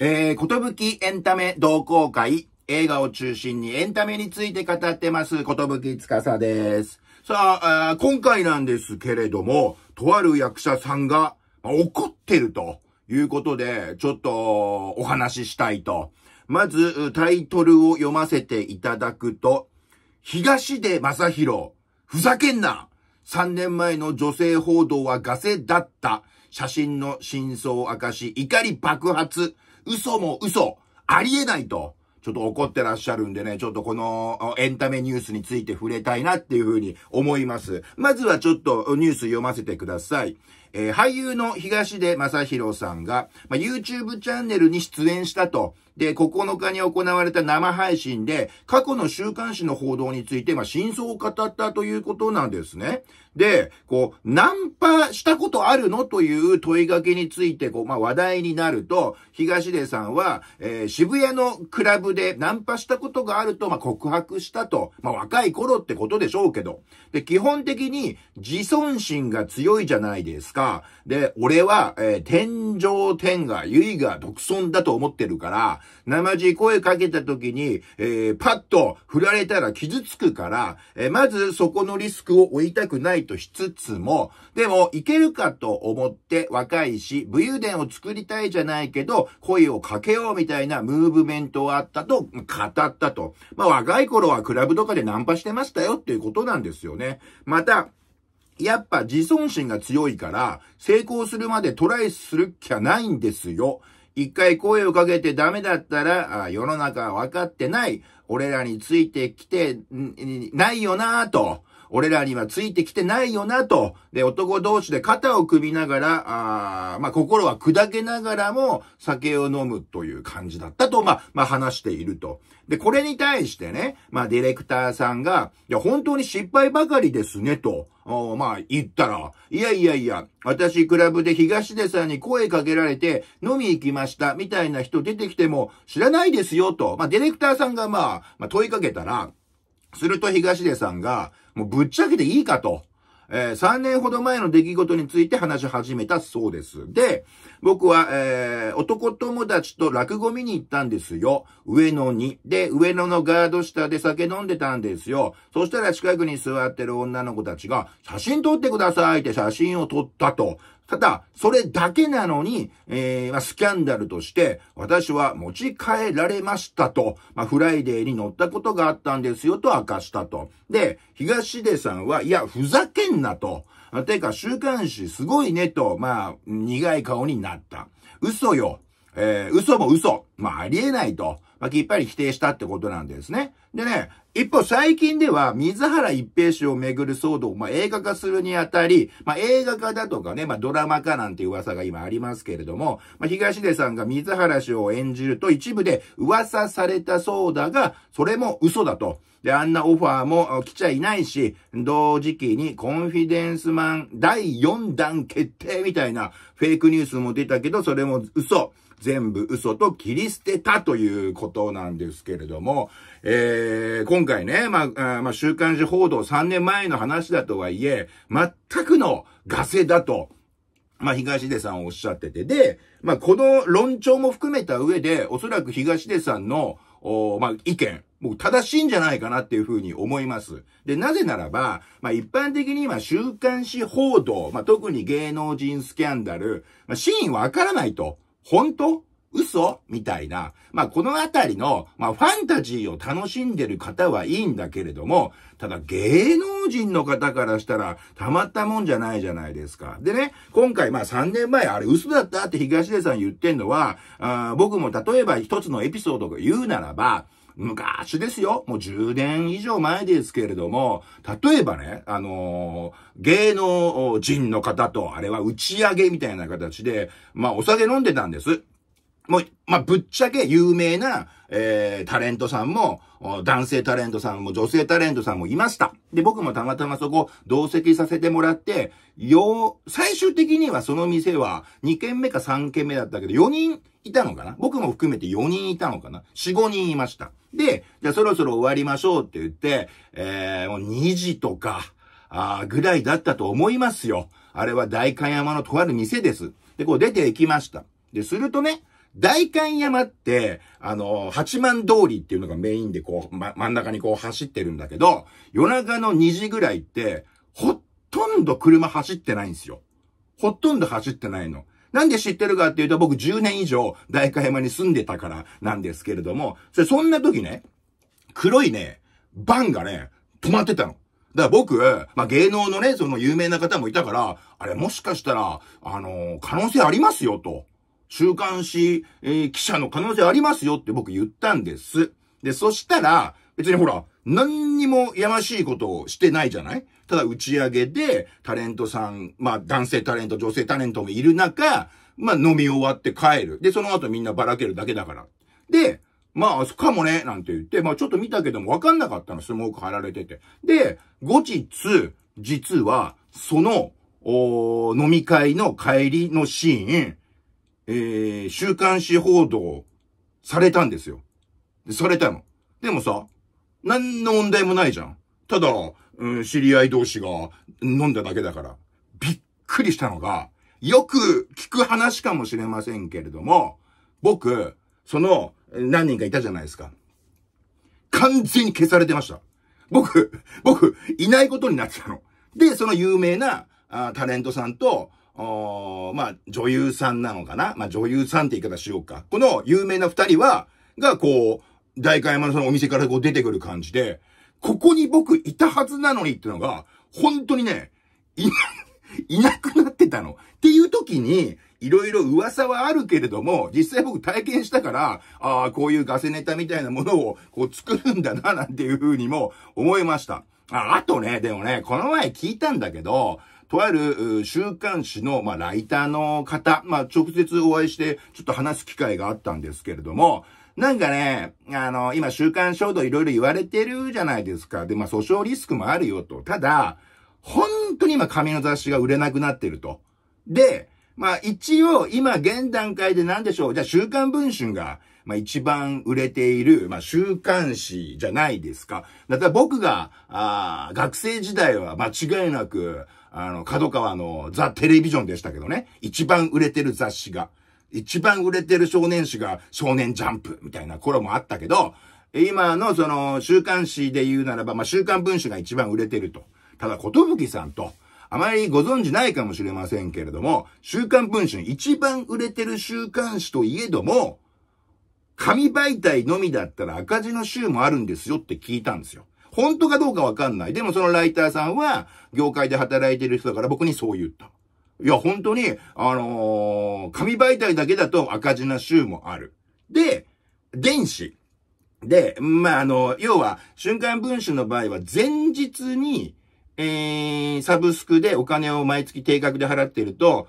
えー、ことぶきエンタメ同好会、映画を中心にエンタメについて語ってます、ことぶきつかさです。さあ、今回なんですけれども、とある役者さんが、まあ、怒ってるということで、ちょっとお話ししたいと。まず、タイトルを読ませていただくと、東出正宏、ふざけんな !3 年前の女性報道はガセだった。写真の真相明かし、怒り爆発。嘘も嘘、ありえないと。ちょっと怒ってらっしゃるんでね、ちょっとこのエンタメニュースについて触れたいなっていうふうに思います。まずはちょっとニュース読ませてください。えー、俳優の東出正宏さんが、まあ、YouTube チャンネルに出演したとで、9日に行われた生配信で、過去の週刊誌の報道について、まあ、真相を語ったということなんですね。で、こう、ナンパしたことあるのという問いかけについて、こう、まあ、話題になると、東出さんは、えー、渋谷のクラブでナンパしたことがあると、まあ、告白したと。まあ、若い頃ってことでしょうけど。で、基本的に自尊心が強いじゃないですか。で、俺は、えー、天上天下、唯我独尊だと思ってるから、生地声かけた時に、えー、パッと振られたら傷つくから、えー、まずそこのリスクを負いたくないとしつつも、でも、いけるかと思って若いし、武勇伝を作りたいじゃないけど、声をかけようみたいなムーブメントはあったと語ったと。まあ、若い頃はクラブとかでナンパしてましたよっていうことなんですよね。また、やっぱ自尊心が強いから、成功するまでトライするきゃないんですよ。一回声をかけてダメだったら、世の中は分かってない、俺らについてきて、ないよなぁと。俺らにはついてきてないよなと、で、男同士で肩を組みながら、あまあ、心は砕けながらも酒を飲むという感じだったと、まあ、まあ、話していると。で、これに対してね、まあ、ディレクターさんが、いや、本当に失敗ばかりですね、と。まあ、言ったら、いやいやいや、私、クラブで東出さんに声かけられて、飲み行きました、みたいな人出てきても、知らないですよ、と。まあ、ディレクターさんが、まあ、まあ、問いかけたら、すると東出さんが、もうぶっちゃけていいかと。えー、3年ほど前の出来事について話し始めたそうです。で、僕は、えー、男友達と落語見に行ったんですよ。上野に。で、上野のガード下で酒飲んでたんですよ。そしたら近くに座ってる女の子たちが、写真撮ってくださいって写真を撮ったと。ただ、それだけなのに、えー、まあ、スキャンダルとして、私は持ち帰られましたと、まあ、フライデーに乗ったことがあったんですよと明かしたと。で、東出さんは、いや、ふざけんなと。てか、週刊誌すごいねと、まあ、苦い顔になった。嘘よ。えー、嘘も嘘。まあ、ありえないと。まあ、きっぱり否定したってことなんですね。でね、一方最近では水原一平氏をめぐる騒動を、まあ、映画化するにあたり、まあ、映画化だとかね、まあ、ドラマ化なんて噂が今ありますけれども、まあ、東出さんが水原氏を演じると一部で噂されたそうだが、それも嘘だと。で、あんなオファーも来ちゃいないし、同時期にコンフィデンスマン第4弾決定みたいなフェイクニュースも出たけど、それも嘘。全部嘘と切り捨てたということなんですけれども、えー、今回ね、まあ、まあ、週刊誌報道3年前の話だとはいえ、全くのガセだと、まあ、東出さんおっしゃってて、で、まあ、この論調も含めた上で、おそらく東出さんの、おまあ、意見、もう正しいんじゃないかなっていうふうに思います。で、なぜならば、まあ一般的に今週刊誌報道、まあ特に芸能人スキャンダル、まあ真意わからないと。本当嘘みたいな。まあ、このあたりの、まあ、ファンタジーを楽しんでる方はいいんだけれども、ただ芸能人の方からしたら、たまったもんじゃないじゃないですか。でね、今回、まあ、3年前、あれ嘘だったって東出さん言ってんのは、あ僕も例えば一つのエピソードが言うならば、昔ですよ。もう10年以上前ですけれども、例えばね、あのー、芸能人の方と、あれは打ち上げみたいな形で、まあお酒飲んでたんです。もう、まあ、ぶっちゃけ有名な、えー、タレントさんも、男性タレントさんも女性タレントさんもいました。で、僕もたまたまそこ同席させてもらって、よ、最終的にはその店は2軒目か3軒目だったけど、4人いたのかな僕も含めて4人いたのかな ?4、5人いました。で、じゃあそろそろ終わりましょうって言って、えー、もう2時とか、あぐらいだったと思いますよ。あれは代官山のとある店です。で、こう出て行きました。で、するとね、代官山って、あの、八幡通りっていうのがメインでこう、ま、真ん中にこう走ってるんだけど、夜中の2時ぐらいって、ほとんど車走ってないんですよ。ほとんど走ってないの。なんで知ってるかっていうと、僕10年以上、代官山に住んでたからなんですけれども、そそんな時ね、黒いね、バンがね、止まってたの。だから僕、まあ、芸能のね、その有名な方もいたから、あれもしかしたら、あのー、可能性ありますよ、と。週刊誌、えー、記者の可能性ありますよって僕言ったんです。で、そしたら、別にほら、何にもやましいことをしてないじゃないただ打ち上げで、タレントさん、まあ男性タレント、女性タレントもいる中、まあ飲み終わって帰る。で、その後みんなばらけるだけだから。で、まあ、かもね、なんて言って、まあちょっと見たけどもわかんなかったの、スモーク貼られてて。で、後日、実は、その、お飲み会の帰りのシーン、えー、週刊誌報道されたんですよ。で、されたの。でもさ、何の問題もないじゃん。ただ、うん、知り合い同士が飲んだだけだから。びっくりしたのが、よく聞く話かもしれませんけれども、僕、その、何人かいたじゃないですか。完全に消されてました。僕、僕、いないことになってたの。で、その有名なあタレントさんと、まあ、女優さんなのかなまあ、女優さんって言い方しようか。この有名な二人は、が、こう、大会山のそのお店からこう出てくる感じで、ここに僕いたはずなのにってのが、本当にね、いな、いなくなってたの。っていう時に、いろいろ噂はあるけれども、実際僕体験したから、ああ、こういうガセネタみたいなものをこう作るんだな、なんていうふうにも思いました。あ、あとね、でもね、この前聞いたんだけど、とある週刊誌の、まあ、ライターの方、まあ、直接お会いして、ちょっと話す機会があったんですけれども、なんかね、あの、今、週刊衝動いろいろ言われてるじゃないですか。で、まあ、訴訟リスクもあるよと。ただ、本当に今、紙の雑誌が売れなくなってると。で、まあ、一応、今、現段階で何でしょう。じゃあ、週刊文春が、まあ、一番売れている、まあ、週刊誌じゃないですか。だから僕が、ああ、学生時代は間違いなく、あの、角川のザ・テレビジョンでしたけどね。一番売れてる雑誌が。一番売れてる少年誌が少年ジャンプみたいな頃もあったけど、今のその週刊誌で言うならば、まあ、週刊文春が一番売れてると。ただ、ことぶきさんと、あまりご存知ないかもしれませんけれども、週刊文春一番売れてる週刊誌といえども、紙媒体のみだったら赤字の週もあるんですよって聞いたんですよ。本当かどうかわかんない。でもそのライターさんは、業界で働いてる人だから僕にそう言った。いや、本当に、あのー、紙媒体だけだと赤字な週もある。で、電子。で、まあ、あの、要は、瞬間分子の場合は、前日に、えー、サブスクでお金を毎月定額で払ってると、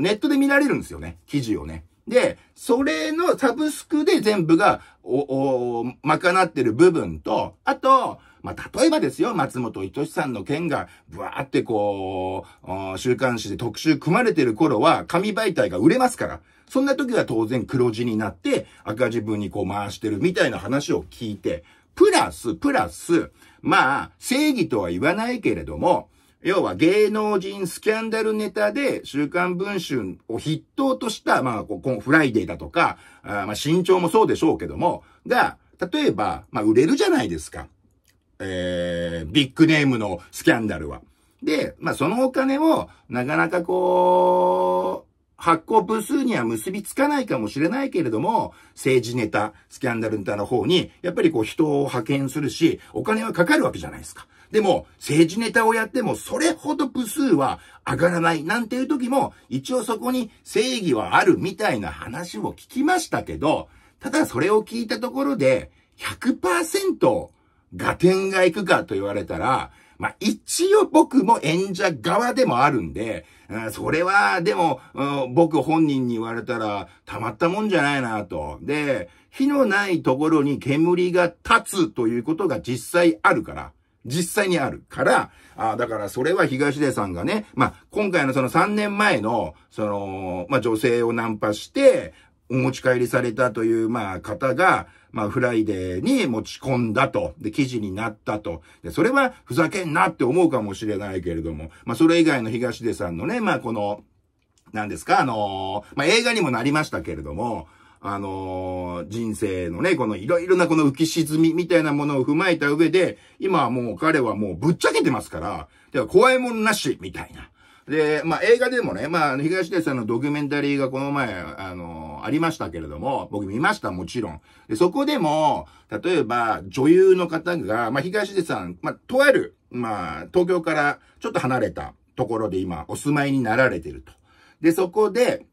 ネットで見られるんですよね。記事をね。で、それのサブスクで全部が、お、お、賄ってる部分と、あと、まあ、例えばですよ、松本人志さんの件が、ブワーってこう、週刊誌で特集組まれてる頃は、紙媒体が売れますから、そんな時は当然黒字になって、赤字分にこう回してるみたいな話を聞いて、プラス、プラス、まあ、正義とは言わないけれども、要は芸能人スキャンダルネタで週刊文春を筆頭とした、まあ、このフライデーだとか、あまあ、身長もそうでしょうけども、が、例えば、まあ、売れるじゃないですか。えー、ビッグネームのスキャンダルは。で、まあ、そのお金を、なかなかこう、発行部数には結びつかないかもしれないけれども、政治ネタ、スキャンダルネタの方に、やっぱりこう人を派遣するし、お金はかかるわけじゃないですか。でも、政治ネタをやってもそれほど部数は上がらないなんていう時も、一応そこに正義はあるみたいな話を聞きましたけど、ただそれを聞いたところで100%ガテンが行くかと言われたら、まあ、一応僕も演者側でもあるんで、それは、でも、僕本人に言われたら、たまったもんじゃないなと。で、火のないところに煙が立つということが実際あるから。実際にあるから、あだからそれは東出さんがね、まあ、今回のその3年前の、その、まあ、女性をナンパして、お持ち帰りされたという、まあ、方が、まあ、フライデーに持ち込んだと。で、記事になったと。で、それはふざけんなって思うかもしれないけれども、まあ、それ以外の東出さんのね、まあ、この、なんですか、あのー、まあ、映画にもなりましたけれども、あのー、人生のね、このいろいろなこの浮き沈みみたいなものを踏まえた上で、今はもう彼はもうぶっちゃけてますから、では怖いもんなし、みたいな。で、まあ、映画でもね、まあ、東出さんのドキュメンタリーがこの前、あのー、ありましたけれども、僕見ました、もちろん。で、そこでも、例えば、女優の方が、まあ、東出さん、まあ、とある、まあ、東京からちょっと離れたところで今、お住まいになられてると。で、そこで、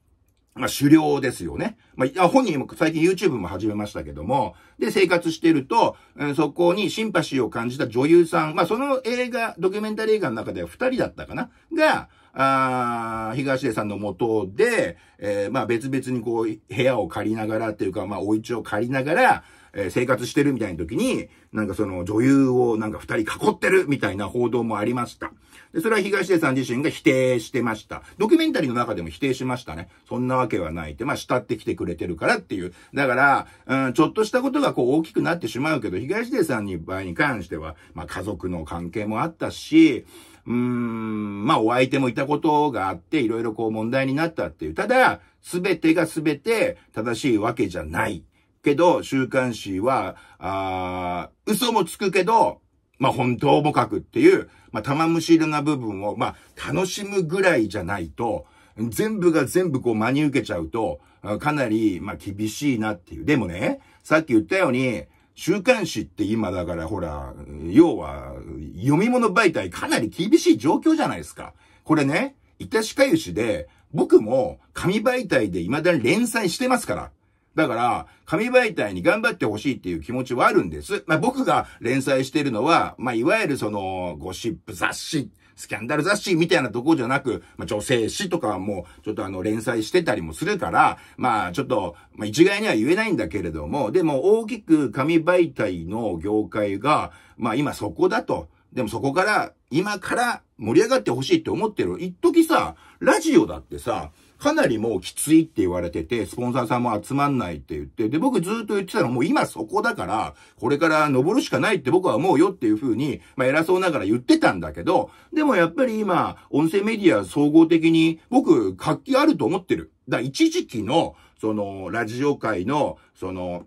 まあ、狩猟ですよね。まあ、本人も最近 YouTube も始めましたけども、で、生活してると、うん、そこにシンパシーを感じた女優さん、まあ、その映画、ドキュメンタリー映画の中では二人だったかなが、あ東出さんのもとで、えー、まあ、別々にこう、部屋を借りながらっていうか、まあ、お家を借りながら、えー、生活してるみたいな時に、なんかその女優をなんか二人囲ってるみたいな報道もありました。で、それは東出さん自身が否定してました。ドキュメンタリーの中でも否定しましたね。そんなわけはないって、まあ、慕ってきてくれてるからっていう。だから、うん、ちょっとしたことがこう大きくなってしまうけど、東出さんに場合に関しては、まあ、家族の関係もあったし、うーん、まあ、お相手もいたことがあって、いろいろこう問題になったっていう。ただ、すべてがすべて正しいわけじゃない。けど、週刊誌は、あ嘘もつくけど、まあ、本当も書くっていう、まあ、玉虫色な部分を、まあ、楽しむぐらいじゃないと、全部が全部こう真に受けちゃうと、かなり、まあ、厳しいなっていう。でもね、さっき言ったように、週刊誌って今だからほら、要は、読み物媒体かなり厳しい状況じゃないですか。これね、いたしかゆしで、僕も紙媒体で未だに連載してますから。だから、紙媒体に頑張ってほしいっていう気持ちはあるんです。まあ、僕が連載してるのは、まあ、いわゆるその、ゴシップ雑誌、スキャンダル雑誌みたいなとこじゃなく、まあ、女性誌とかも、ちょっとあの、連載してたりもするから、まあ、ちょっと、まあ、一概には言えないんだけれども、でも、大きく紙媒体の業界が、まあ、今そこだと。でもそこから今から盛り上がってほしいって思ってる。一時さ、ラジオだってさ、かなりもうきついって言われてて、スポンサーさんも集まんないって言って、で、僕ずっと言ってたのもう今そこだから、これから登るしかないって僕は思うよっていう風に、まあ偉そうながら言ってたんだけど、でもやっぱり今、音声メディア総合的に僕活気あると思ってる。だ、一時期の、その、ラジオ界の、その、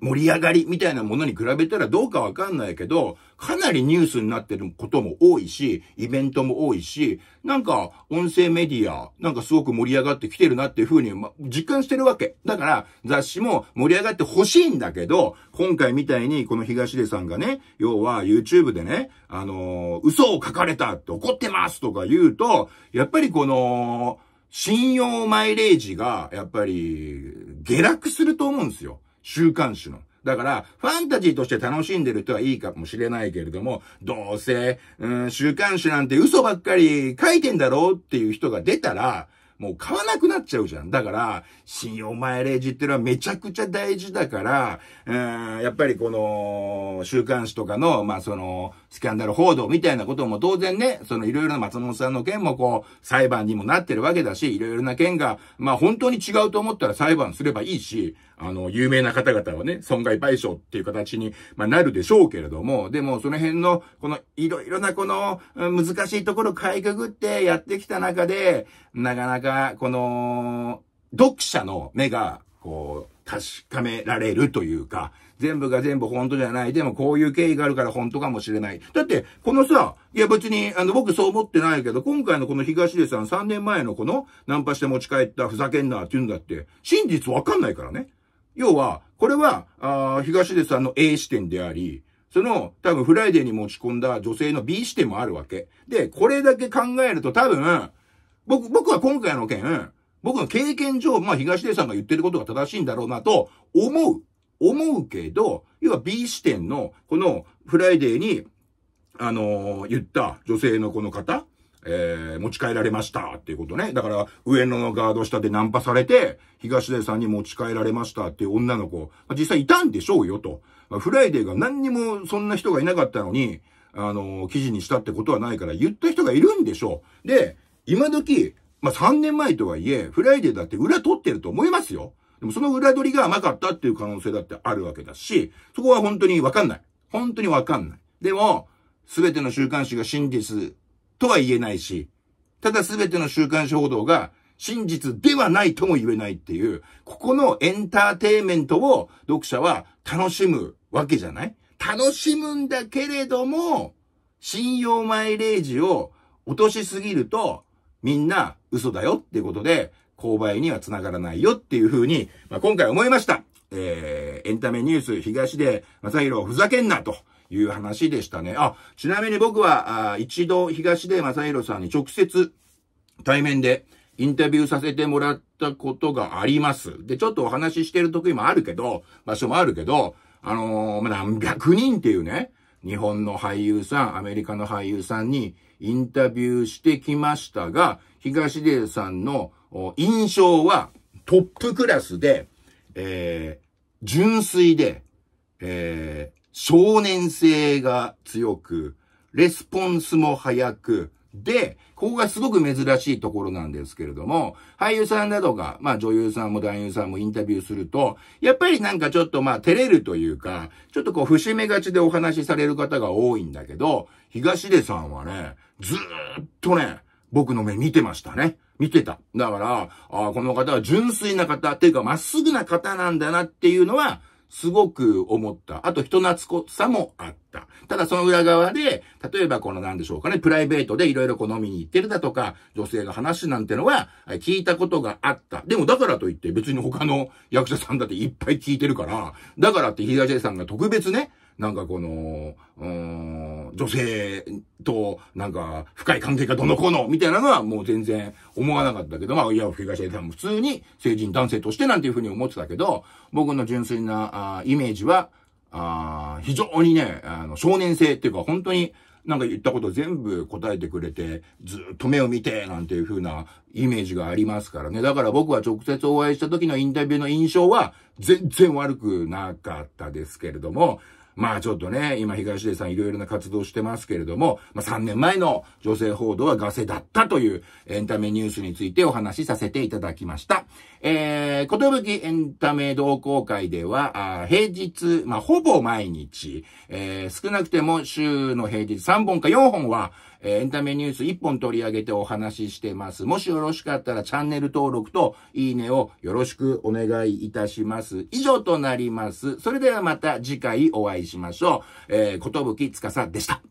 盛り上がりみたいなものに比べたらどうかわかんないけど、かなりニュースになってることも多いし、イベントも多いし、なんか音声メディア、なんかすごく盛り上がってきてるなっていうふうに、ま、実感してるわけ。だから雑誌も盛り上がってほしいんだけど、今回みたいにこの東出さんがね、要は YouTube でね、あのー、嘘を書かれたって怒ってますとか言うと、やっぱりこの、信用マイレージが、やっぱり、下落すると思うんですよ。週刊誌の。だから、ファンタジーとして楽しんでる人はいいかもしれないけれども、どうせ、うん、週刊誌なんて嘘ばっかり書いてんだろうっていう人が出たら、もう買わなくなっちゃうじゃん。だから、信用前レジっていうのはめちゃくちゃ大事だから、うん、やっぱりこの、週刊誌とかの、まあ、その、スキャンダル報道みたいなことも当然ね、そのいろいろな松本さんの件もこう、裁判にもなってるわけだし、いろいろな件が、まあ、本当に違うと思ったら裁判すればいいし、あの、有名な方々はね、損害賠償っていう形に、まあ、なるでしょうけれども、でも、その辺の、この、いろいろなこの、難しいところかいくぐってやってきた中で、なかなか、この、読者の目が、こう、確かめられるというか、全部が全部本当じゃない。でもこういう経緯があるから本当かもしれない。だって、このさ、いや別に、あの、僕そう思ってないけど、今回のこの東出さん3年前のこの、ナンパして持ち帰ったふざけんなっていうんだって、真実わかんないからね。要は、これは、あ東出さんの A 視点であり、その、多分フライデーに持ち込んだ女性の B 視点もあるわけ。で、これだけ考えると多分、僕、僕は今回の件、僕の経験上、まあ東出さんが言ってることが正しいんだろうなと思う。思うけど、要は B 視点の、このフライデーに、あのー、言った女性のこの方えー、持ち帰られましたっていうことね。だから、上野のガード下でナンパされて、東出さんに持ち帰られましたっていう女の子、まあ、実際いたんでしょうよと。まあ、フライデーが何にもそんな人がいなかったのに、あのー、記事にしたってことはないから言った人がいるんでしょう。で、今時、まあ、3年前とはいえ、フライデーだって裏取ってると思いますよ。でもその裏取りが甘かったっていう可能性だってあるわけだし、そこは本当にわかんない。本当にわかんない。でも、すべての週刊誌が真実とは言えないし、ただ全ての週刊誌報道が真実ではないとも言えないっていう、ここのエンターテイメントを読者は楽しむわけじゃない楽しむんだけれども、信用マイレージを落としすぎると、みんな嘘だよっていうことで、購買には繋がらないよっていうふうに、まあ、今回思いました。えー、エンタメニュース東で正宏ふざけんなと。いう話でしたね。あ、ちなみに僕は、あ一度東出正宏さんに直接対面でインタビューさせてもらったことがあります。で、ちょっとお話ししてる時もあるけど、場所もあるけど、あのー、ま何百人っていうね、日本の俳優さん、アメリカの俳優さんにインタビューしてきましたが、東出さんの印象はトップクラスで、えー、純粋で、えー、少年性が強く、レスポンスも早く、で、ここがすごく珍しいところなんですけれども、俳優さんだとか、まあ女優さんも男優さんもインタビューすると、やっぱりなんかちょっとまあ照れるというか、ちょっとこう節目がちでお話しされる方が多いんだけど、東出さんはね、ずーっとね、僕の目見てましたね。見てた。だから、あこの方は純粋な方、っていうかまっすぐな方なんだなっていうのは、すごく思った。あと人懐っこさもあった。ただその裏側で、例えばこの何でしょうかね、プライベートでいろいろこう飲みに行ってるだとか、女性の話なんてのは聞いたことがあった。でもだからといって別に他の役者さんだっていっぱい聞いてるから、だからって東出さんが特別ね、なんかこの、うーん、女性と、なんか、深い関係がどの子の、みたいなのはもう全然思わなかったけど、まあ、いや、東出さんも普通に成人男性としてなんていうふうに思ってたけど、僕の純粋な、あイメージは、あ非常にね、あの、少年性っていうか、本当に、なんか言ったこと全部答えてくれて、ずっと目を見て、なんていう風なイメージがありますからね。だから僕は直接お会いした時のインタビューの印象は、全然悪くなかったですけれども、まあちょっとね、今東出さんいろいろな活動してますけれども、まあ3年前の女性報道はガセだったというエンタメニュースについてお話しさせていただきました。えー、ことぶきエンタメ同好会では、あ平日、まあほぼ毎日、えー、少なくても週の平日3本か4本は、えー、エンタメニュース1本取り上げてお話ししてます。もしよろしかったらチャンネル登録といいねをよろしくお願いいたします。以上となります。それではまた次回お会いしましょう。えー、ことぶきつかさでした。